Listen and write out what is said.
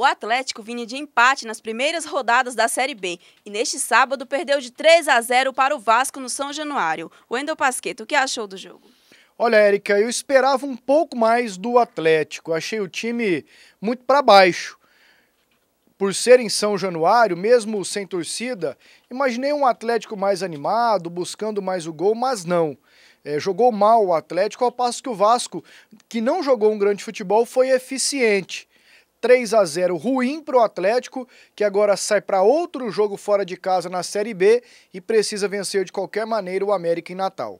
O Atlético vinha de empate nas primeiras rodadas da Série B e neste sábado perdeu de 3 a 0 para o Vasco no São Januário. Wendel Pasqueto, o que achou do jogo? Olha, Érica, eu esperava um pouco mais do Atlético. Achei o time muito para baixo. Por ser em São Januário, mesmo sem torcida, imaginei um Atlético mais animado, buscando mais o gol, mas não. É, jogou mal o Atlético, ao passo que o Vasco, que não jogou um grande futebol, foi eficiente. 3 a 0 ruim para o Atlético, que agora sai para outro jogo fora de casa na Série B e precisa vencer de qualquer maneira o América em Natal.